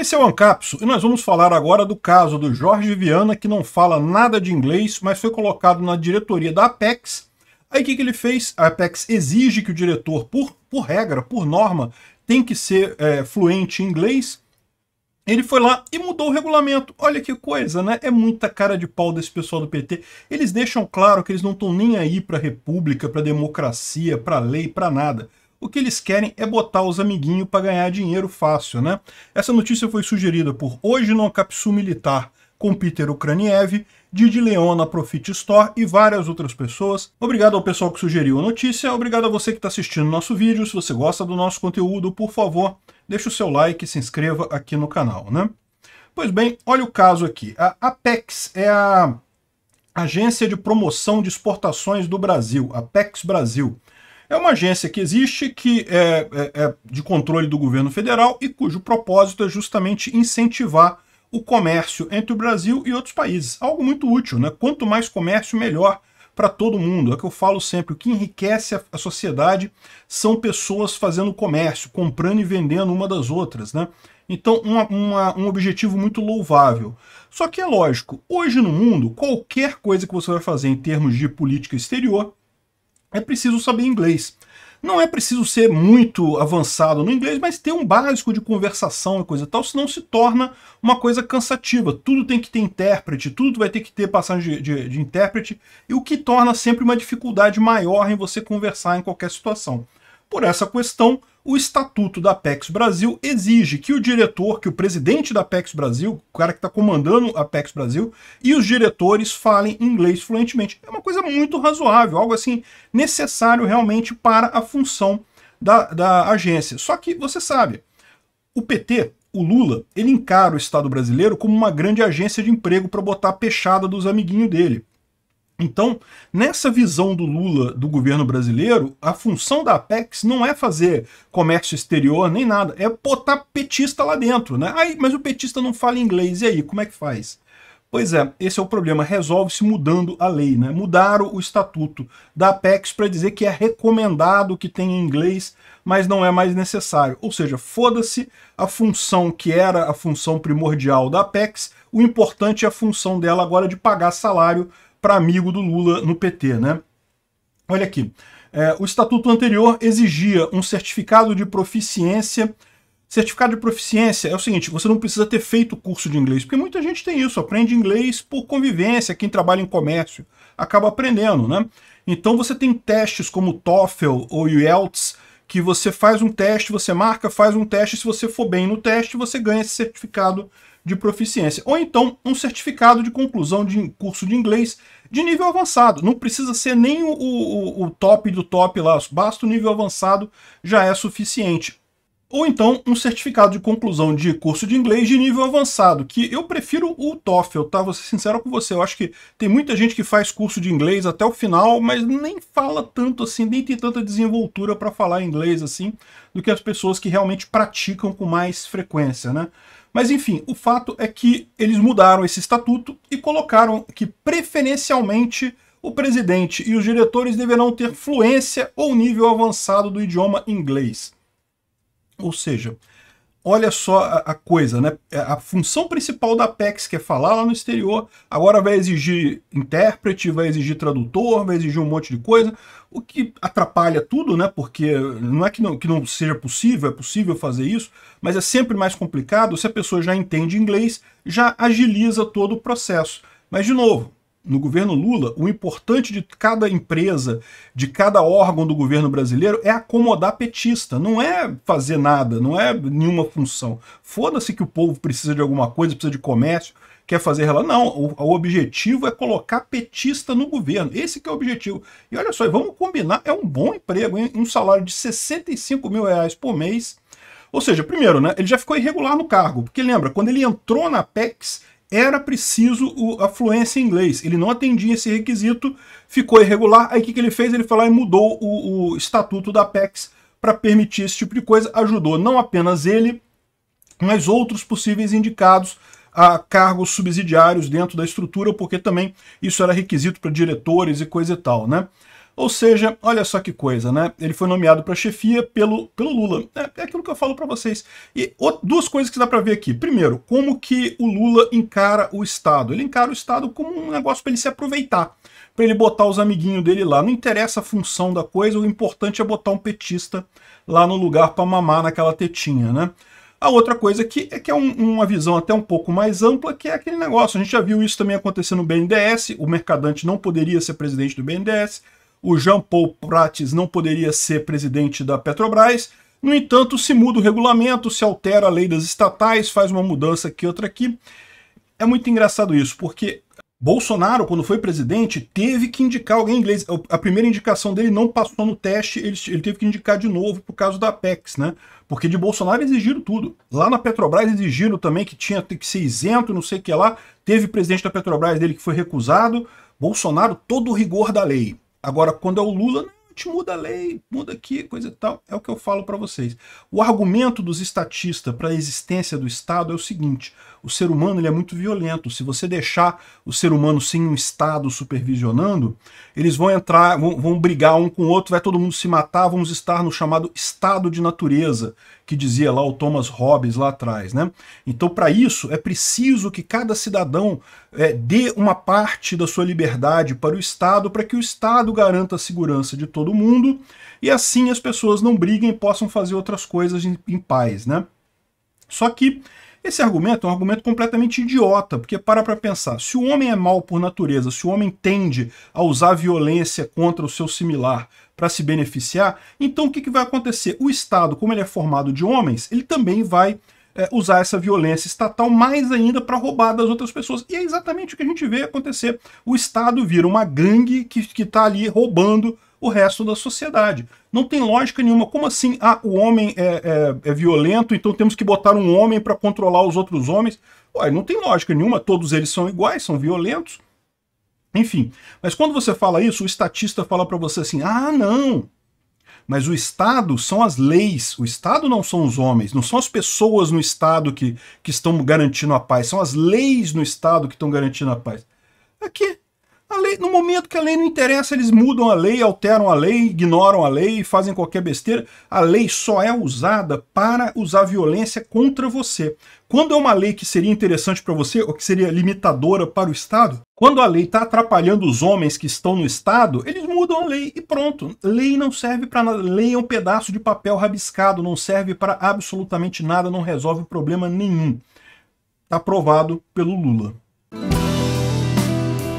Esse é o Ancapso e nós vamos falar agora do caso do Jorge Viana, que não fala nada de inglês, mas foi colocado na diretoria da Apex. Aí o que, que ele fez? A Apex exige que o diretor, por, por regra, por norma, tem que ser é, fluente em inglês. Ele foi lá e mudou o regulamento. Olha que coisa, né? É muita cara de pau desse pessoal do PT. Eles deixam claro que eles não estão nem aí para república, para democracia, para lei, para nada o que eles querem é botar os amiguinhos para ganhar dinheiro fácil, né? Essa notícia foi sugerida por Hoje no Capsu Militar, com Peter Ukraniev, Didi Leon na Profit Store e várias outras pessoas. Obrigado ao pessoal que sugeriu a notícia, obrigado a você que está assistindo nosso vídeo. Se você gosta do nosso conteúdo, por favor, deixe o seu like e se inscreva aqui no canal, né? Pois bem, olha o caso aqui. A Apex é a Agência de Promoção de Exportações do Brasil, Apex Brasil é uma agência que existe, que é, é, é de controle do governo federal e cujo propósito é justamente incentivar o comércio entre o Brasil e outros países. Algo muito útil, né? Quanto mais comércio, melhor para todo mundo. É o que eu falo sempre, o que enriquece a, sociedade são pessoas fazendo comércio, comprando e vendendo uma das outras, né? Então, uma, uma, um objetivo muito louvável. Só que é lógico, hoje no mundo, qualquer coisa que você vai fazer em termos de política exterior é preciso saber inglês. Não é preciso ser muito avançado no inglês, mas ter um básico de conversação e coisa tal, senão se torna uma coisa cansativa. Tudo tem que ter intérprete, tudo vai ter que ter passagem de, de, de intérprete, e o que torna sempre uma dificuldade maior em você conversar em qualquer situação. Por essa questão, o estatuto da Pex Brasil exige que o diretor, que o presidente da Pex Brasil, o cara que está comandando a Pex Brasil, e os diretores falem inglês fluentemente. É uma coisa muito razoável, algo assim necessário realmente para a função da, da agência. Só que você sabe, o PT, o Lula, ele encara o Estado brasileiro como uma grande agência de emprego para botar a pechada dos amiguinhos dele. Então, nessa visão do Lula do governo brasileiro, a função da Apex não é fazer comércio exterior nem nada, é botar petista lá dentro, né? Aí, mas o petista não fala inglês, e aí, como é que faz? Pois é, esse é o problema, resolve-se mudando a lei, né? Mudaram o estatuto da Apex para dizer que é recomendado que tenha inglês, mas não é mais necessário. Ou seja, foda-se a função que era a função primordial da Apex, o importante é a função dela agora de pagar salário para amigo do Lula no PT, né? Olha aqui, é, o estatuto anterior exigia um certificado de proficiência. Certificado de proficiência é o seguinte, você não precisa ter feito curso de inglês, porque muita gente tem isso, aprende inglês por convivência, quem trabalha em comércio acaba aprendendo, né? Então você tem testes como TOEFL ou IELTS, que você faz um teste, você marca, faz um teste, se você for bem no teste, você ganha esse certificado de proficiência, ou então um certificado de conclusão de curso de inglês de nível avançado. Não precisa ser nem o, o, o top do top lá, basta o nível avançado já é suficiente ou então um certificado de conclusão de curso de inglês de nível avançado, que eu prefiro o TOEFL, tá? Vou ser sincero com você, eu acho que tem muita gente que faz curso de inglês até o final, mas nem fala tanto assim, nem tem tanta desenvoltura para falar inglês assim, do que as pessoas que realmente praticam com mais frequência, né? Mas enfim, o fato é que eles mudaram esse estatuto e colocaram que preferencialmente o presidente e os diretores deverão ter fluência ou nível avançado do idioma inglês. Ou seja, olha só a, a, coisa, né? É, a função principal da Apex, que é falar lá no exterior, agora vai exigir intérprete, vai exigir tradutor, vai exigir um monte de coisa, o que atrapalha tudo, né? Porque não é que não, que não seja possível, é possível fazer isso, mas é sempre mais complicado se a pessoa já entende inglês, já agiliza todo o processo. Mas, de novo, no governo Lula, o importante de cada empresa, de cada órgão do governo brasileiro é acomodar petista, não é fazer nada, não é nenhuma função. Foda-se que o povo precisa de alguma coisa, precisa de comércio, quer fazer ela. Não, o, o, objetivo é colocar petista no governo. Esse que é o objetivo. E olha só, vamos combinar, é um bom emprego, hein? um salário de 65 mil reais por mês. Ou seja, primeiro, né, ele já ficou irregular no cargo, porque lembra, quando ele entrou na PEX, era preciso a fluência em inglês. Ele não atendia esse requisito, ficou irregular. Aí o que, que ele fez? Ele foi lá e mudou o, o estatuto da Apex para permitir esse tipo de coisa. Ajudou não apenas ele, mas outros possíveis indicados a cargos subsidiários dentro da estrutura, porque também isso era requisito para diretores e coisa e tal, né? Ou seja, olha só que coisa, né? Ele foi nomeado para chefia pelo, pelo Lula. É, é aquilo que eu falo para vocês. E o, duas coisas que dá para ver aqui. Primeiro, como que o Lula encara o Estado. Ele encara o Estado como um negócio para ele se aproveitar, para ele botar os amiguinhos dele lá. Não interessa a função da coisa, o importante é botar um petista lá no lugar para mamar naquela tetinha, né? A outra coisa que é que é um, uma visão até um pouco mais ampla, que é aquele negócio. A gente já viu isso também acontecer no BNDES, o mercadante não poderia ser presidente do BNDES, o Jean Paul Prates não poderia ser presidente da Petrobras. No entanto, se muda o regulamento, se altera a lei das estatais, faz uma mudança aqui, outra aqui. É muito engraçado isso, porque Bolsonaro, quando foi presidente, teve que indicar alguém inglês. A primeira indicação dele não passou no teste, ele, ele teve que indicar de novo por causa da Apex, né? Porque de Bolsonaro exigiram tudo. Lá na Petrobras exigiram também que tinha que ser isento, não sei o que lá. Teve presidente da Petrobras dele que foi recusado. Bolsonaro, todo o rigor da lei. Agora, quando é o Lula, né? gente muda a lei, muda aqui, coisa e tal. É o que eu falo para vocês. O argumento dos estatistas para a existência do Estado é o seguinte: o ser humano ele é muito violento. Se você deixar o ser humano sem um Estado supervisionando, eles vão entrar, vão, vão brigar um com o outro, vai todo mundo se matar, vamos estar no chamado estado de natureza, que dizia lá o Thomas Hobbes lá atrás. Né? Então, para isso, é preciso que cada cidadão é, dê uma parte da sua liberdade para o Estado, para que o Estado garanta a segurança de todo todo mundo, e assim as pessoas não briguem e possam fazer outras coisas em, em paz, né? Só que esse argumento é um argumento completamente idiota, porque para para pensar, se o homem é mal por natureza, se o homem tende a usar violência contra o seu similar para se beneficiar, então o que, que vai acontecer? O Estado, como ele é formado de homens, ele também vai é, usar essa violência estatal mais ainda para roubar das outras pessoas. E é exatamente o que a gente vê acontecer. O Estado vira uma gangue que está ali roubando o resto da sociedade. Não tem lógica nenhuma. Como assim? Ah, o homem é, é, é violento, então temos que botar um homem para controlar os outros homens. Ué, não tem lógica nenhuma. Todos eles são iguais, são violentos. Enfim, mas quando você fala isso, o estatista fala para você assim: ah, não. Mas o Estado são as leis, o Estado não são os homens, não são as pessoas no Estado que, que estão garantindo a paz, são as leis no Estado que estão garantindo a paz. Aqui, Lei, no momento que a lei não interessa, eles mudam a lei, alteram a lei, ignoram a lei, fazem qualquer besteira. A lei só é usada para usar violência contra você. Quando é uma lei que seria interessante para você, ou que seria limitadora para o Estado, quando a lei está atrapalhando os homens que estão no Estado, eles mudam a lei e pronto. Lei não serve para nada. Lei é um pedaço de papel rabiscado, não serve para absolutamente nada, não resolve problema nenhum. Está pelo Lula.